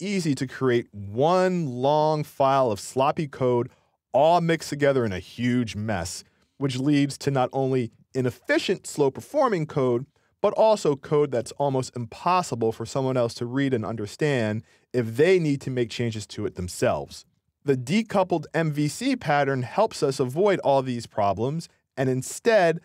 easy to create one long file of sloppy code all mixed together in a huge mess, which leads to not only inefficient, slow performing code, but also code that's almost impossible for someone else to read and understand if they need to make changes to it themselves. The decoupled MVC pattern helps us avoid all these problems and instead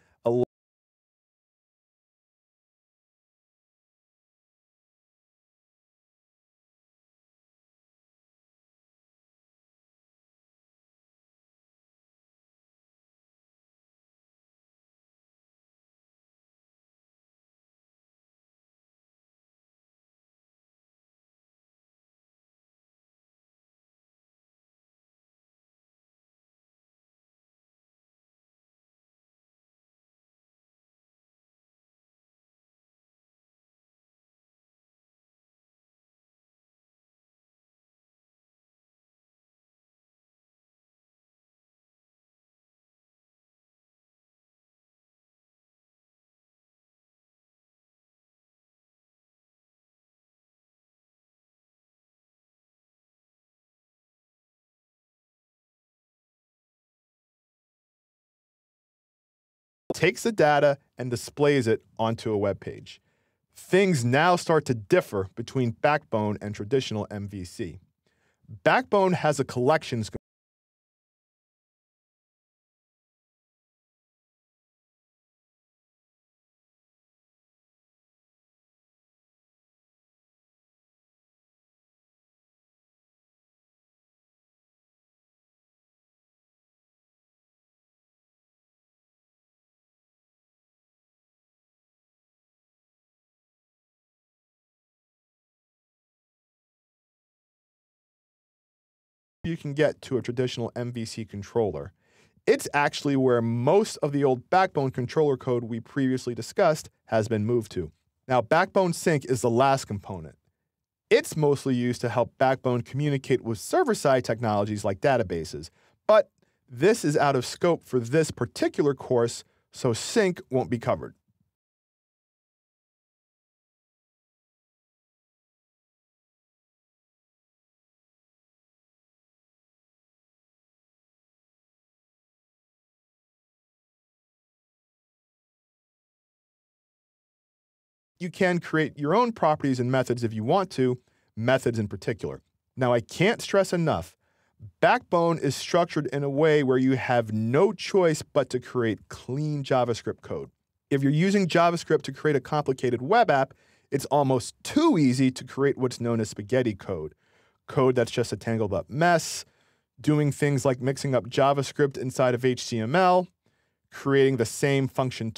takes the data and displays it onto a web page. Things now start to differ between Backbone and traditional MVC. Backbone has a collections you can get to a traditional MVC controller. It's actually where most of the old Backbone controller code we previously discussed has been moved to. Now, Backbone Sync is the last component. It's mostly used to help Backbone communicate with server side technologies like databases, but this is out of scope for this particular course, so Sync won't be covered. you can create your own properties and methods if you want to, methods in particular. Now, I can't stress enough Backbone is structured in a way where you have no choice but to create clean JavaScript code. If you're using JavaScript to create a complicated web app, it's almost too easy to create what's known as spaghetti code code that's just a tangled up mess, doing things like mixing up JavaScript inside of HTML, creating the same function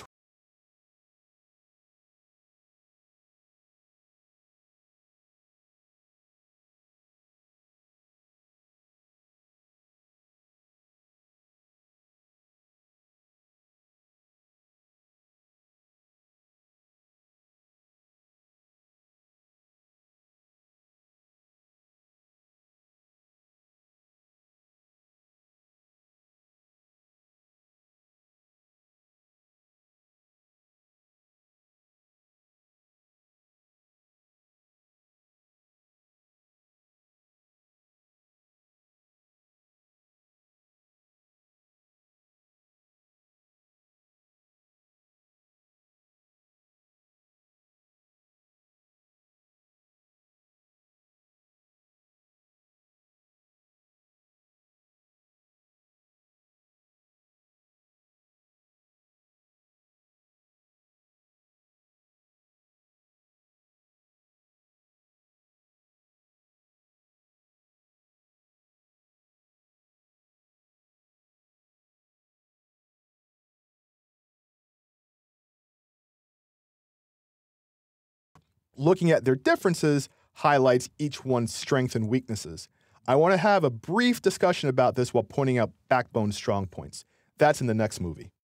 looking at their differences highlights each one's strengths and weaknesses. I want to have a brief discussion about this while pointing out backbone strong points. That's in the next movie.